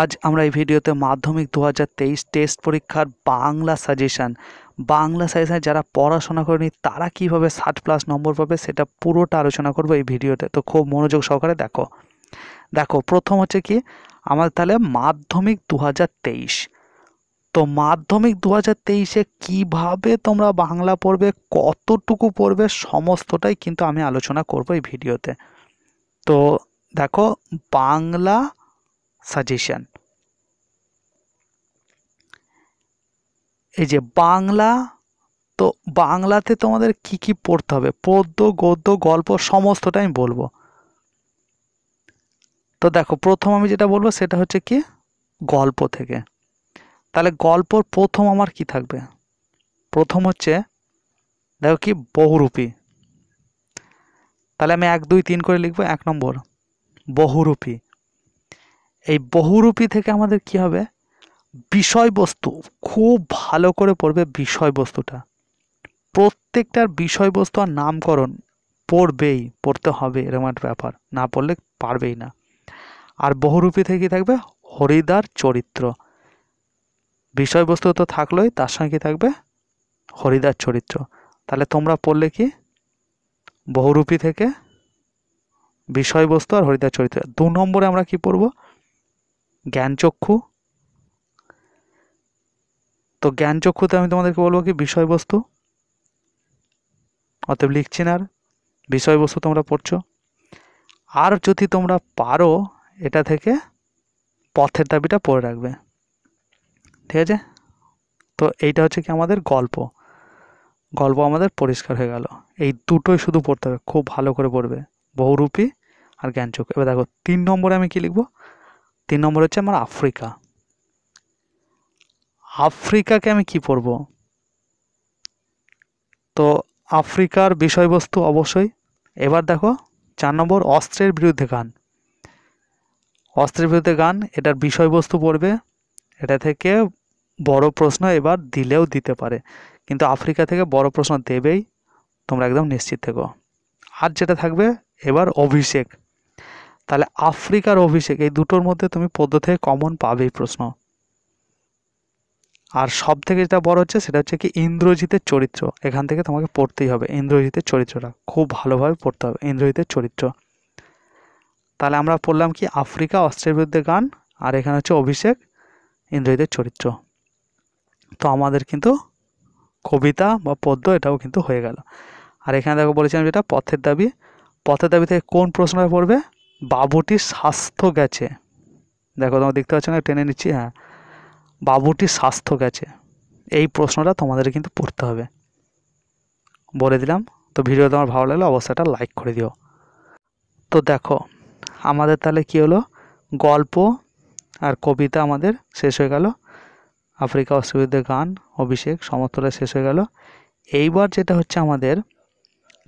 আজ আমরা এই ভিডিওতে মাধ্যমিক দু টেস্ট পরীক্ষার বাংলা সাজেশান বাংলা সাজেশান যারা পড়াশোনা করেনি তারা কিভাবে ষাট প্লাস নম্বর পাবে সেটা পুরোটা আলোচনা করব এই ভিডিওতে তো খুব মনোযোগ সহকারে দেখো দেখো প্রথম হচ্ছে কি আমার তাহলে মাধ্যমিক দু তো মাধ্যমিক দু হাজার তেইশে কীভাবে তোমরা বাংলা পড়বে কতটুকু পড়বে সমস্তটাই কিন্তু আমি আলোচনা করব এই ভিডিওতে তো দেখো বাংলা সাজেশন এই যে বাংলা তো বাংলাতে তোমাদের কি কি পড়তে হবে পদ্য গদ্য গল্প সমস্তটা আমি বলবো তো দেখো প্রথম আমি যেটা বলবো সেটা হচ্ছে কি গল্প থেকে তাহলে গল্পর প্রথম আমার কি থাকবে প্রথম হচ্ছে দেখো কি বহুরূপী তাহলে আমি এক দুই তিন করে লিখবো এক নম্বর বহুরূপী এই বহুরূপী থেকে আমাদের কি হবে বিষয়বস্তু খুব ভালো করে পড়বে বিষয়বস্তুটা প্রত্যেকটার বিষয়বস্তু আর নামকরণ পড়বেই পড়তে হবে এরকম একটা ব্যাপার না পড়লে পারবেই না আর বহুরূপী থেকে কী থাকবে হরিদার চরিত্র বিষয়বস্তু তো থাকলোই তার সঙ্গে কী থাকবে হরিদার চরিত্র তাহলে তোমরা পড়লে কি বহুরূপী থেকে বিষয়বস্তু আর হরিদার চরিত্র দু নম্বরে আমরা কি পড়বো জ্ঞানচক্ষু তো জ্ঞানচক্ষুতে আমি তোমাদেরকে বলবো কি বিষয়বস্তু অতএব লিখছি না আর বিষয়বস্তু তোমরা পড়ছো আর যদি তোমরা পারো এটা থেকে পথের দাবিটা পড়ে রাখবে ঠিক আছে তো এইটা হচ্ছে কি আমাদের গল্প গল্প আমাদের পরিষ্কার হয়ে গেল এই দুটোই শুধু পড়তে হবে খুব ভালো করে পড়বে বহুরূপী আর জ্ঞানচক্ষু এবার দেখো তিন নম্বরে আমি কি লিখবো তিন নম্বর হচ্ছে আমার আফ্রিকা আফ্রিকাকে আমি কি পড়ব তো আফ্রিকার বিষয়বস্তু অবশ্যই এবার দেখো চার নম্বর অস্ত্রের বিরুদ্ধে গান অস্ত্রের বিরুদ্ধে গান এটার বিষয়বস্তু পড়বে এটা থেকে বড় প্রশ্ন এবার দিলেও দিতে পারে কিন্তু আফ্রিকা থেকে বড় প্রশ্ন দেবেই তোমরা একদম নিশ্চিত থেকো আর যেটা থাকবে এবার অভিষেক তাহলে আফ্রিকার অভিষেক এই দুটোর মধ্যে তুমি পদ্ধতি থেকে কমন পাবেই প্রশ্ন আর সব থেকে যেটা বড় হচ্ছে সেটা হচ্ছে কি ইন্দ্রজিতের চরিত্র এখান থেকে তোমাকে পড়তেই হবে ইন্দ্রজিতের চরিত্রটা খুব ভালোভাবে পড়তে হবে ইন্দ্রজিতের চরিত্র তাহলে আমরা পড়লাম কি আফ্রিকা অস্ট্রের বিরুদ্ধে গান আর এখানে হচ্ছে অভিষেক ইন্দ্রজিতের চরিত্র তো আমাদের কিন্তু কবিতা বা পদ্য এটাও কিন্তু হয়ে গেল আর এখানে দেখো বলেছিলাম যেটা পথের দাবি পথের দাবি থেকে কোন প্রশ্নটা পড়বে বাবুটির স্বাস্থ্য গেছে দেখো তোমরা দেখতে পাচ্ছ না টেনে নিচ্ছি হ্যাঁ বাবুটির স্বাস্থ্য গেছে এই প্রশ্নটা তোমাদের কিন্তু পড়তে হবে বলে দিলাম তো ভিডিও তোমার ভালো লাগলে অবশ্যই একটা লাইক করে দিও তো দেখো আমাদের তাহলে কি হলো গল্প আর কবিতা আমাদের শেষ হয়ে গেল আফ্রিকা অসুবিধে গান অভিষেক সমস্তটা শেষ হয়ে গেল এইবার যেটা হচ্ছে আমাদের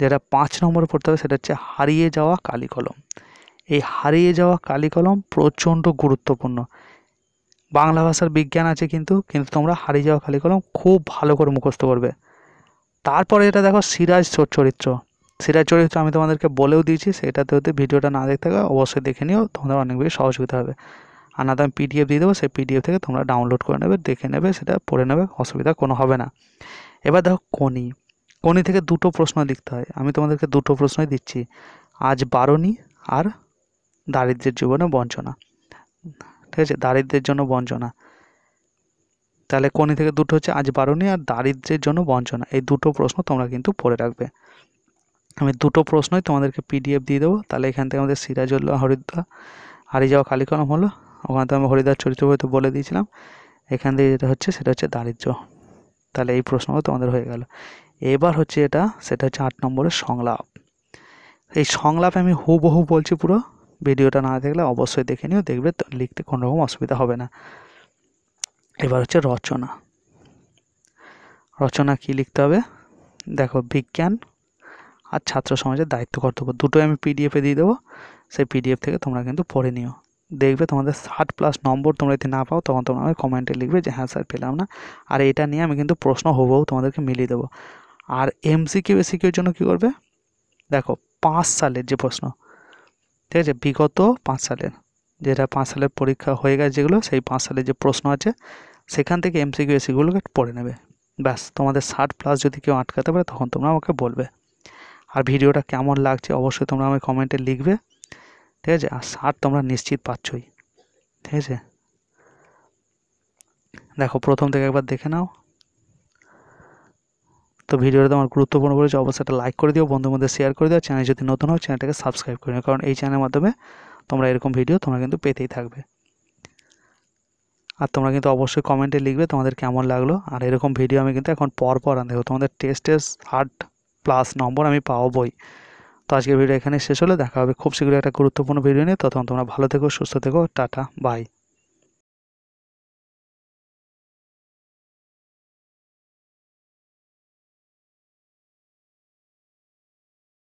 যেটা পাঁচ নম্বরে পড়তে হবে সেটা হচ্ছে হারিয়ে যাওয়া কালি কলম এই হারিয়ে যাওয়া কালিকলম প্রচণ্ড গুরুত্বপূর্ণ বাংলা ভাষার বিজ্ঞান আছে কিন্তু কিন্তু তোমরা হারিয়ে যাওয়া কালিকলম খুব ভালো করে মুখস্থ করবে তারপরে যেটা দেখো সিরাজ চরিত্র সিরাজ চরিত্র আমি তোমাদেরকে বলেও দিয়েছি সেটাতে হতে ভিডিওটা না দেখতে হবে অবশ্যই দেখে নিও তোমাদের অনেক বেশি সহযোগিতা হবে আর না তো আমি পিডিএফ দিয়ে দেবো সেই পিডিএফ থেকে তোমরা ডাউনলোড করে নেবে দেখে নেবে সেটা পড়ে নেবে অসুবিধা কোনো হবে না এবার দেখো কোনি কোনি থেকে দুটো প্রশ্ন লিখতে হয় আমি তোমাদেরকে দুটো প্রশ্নই দিচ্ছি আজ বারণী আর দারিদ্রের জীবনে বঞ্চনা ঠিক আছে দারিদ্রের জন্য বঞ্চনা তাহলে কোনি থেকে দুটো হচ্ছে আজ বারণি আর দারিদ্রের জন্য বঞ্চনা এই দুটো প্রশ্ন তোমরা কিন্তু পড়ে রাখবে আমি দুটো প্রশ্নই তোমাদেরকে পিডিএফ দিয়ে দেবো তাহলে এখান থেকে আমাদের সিরাজুল্লাহ হরিদ্দা হারিয়ে যাওয়া খালি হলো ওখান থেকে আমি হরিদার চরিত্র হয়তো বলে দিয়েছিলাম এখান থেকে যেটা হচ্ছে সেটা হচ্ছে দারিদ্র তাহলে এই প্রশ্নগুলো তোমাদের হয়ে গেল এবার হচ্ছে এটা সেটা হচ্ছে আট নম্বরের সংলাপ এই সংলাপে আমি হুবহু বলছি পুরো ভিডিওটা না দেখলে অবশ্যই দেখে নিও দেখবে লিখতে কোনো রকম অসুবিধা হবে না এবার হচ্ছে রচনা রচনা কি লিখতে হবে দেখো বিজ্ঞান আর ছাত্র সমাজের দায়িত্ব কর্তব্য দুটোই আমি পিডিএফে দিয়ে দেবো সেই পিডিএফ থেকে তোমরা কিন্তু পড়ে নিও দেখবে তোমাদের ষাট প্লাস নম্বর তোমরা যদি না পাও তখন তোমরা আমাকে কমেন্টে লিখবে যে হ্যাঁ স্যার পেলাম না আর এটা নিয়ে আমি কিন্তু প্রশ্ন হবও তোমাদেরকে মিলিয়ে দেবো আর এসি এসিকিউর জন্য কী করবে দেখো পাঁচ সালের যে প্রশ্ন ঠিক আছে বিগত পাঁচ সালের যেটা পাঁচ সালের পরীক্ষা হয়ে গেছে যেগুলো সেই পাঁচ সালের যে প্রশ্ন আছে সেখান থেকে এমসিকিউ এসিগুলোকে পড়ে নেবে ব্যাস তোমাদের ষাট প্লাস যদি কেউ আটকাতে পারে তখন তোমরা আমাকে বলবে আর ভিডিওটা কেমন লাগছে অবশ্যই তোমরা আমি কমেন্টে লিখবে ঠিক আছে আর ষাট তোমরা নিশ্চিত পাচ্ছই ঠিক আছে দেখো প্রথম থেকে একবার দেখে নাও তো ভিডিওটা তোমার গুরুত্বপূর্ণ বলেছে অবশ্যই একটা লাইক করে দিও বন্ধুর মধ্যে শেয়ার করে দিও চ্যানেল যদি নতুন হও চ্যানেলটাকে সাবস্ক্রাইব করে নিও কারণ এই চ্যানেলের মাধ্যমে তোমরা এরকম ভিডিও তোমরা কিন্তু পেতেই থাকবে আর তোমরা কিন্তু অবশ্যই কমেন্টে লিখবে তোমাদের কেমন লাগলো আর এরকম ভিডিও আমি কিন্তু এখন পরপর আন দেবো তোমাদের টেস্টের আট প্লাস নম্বর আমি পাওয়া বই তো আজকের ভিডিও এখানে শেষ হলে দেখা হবে খুব শীঘ্রই একটা গুরুত্বপূর্ণ ভিডিও নিয়ে তখন তোমরা ভালো থেকো সুস্থ থেকো টাটা বাই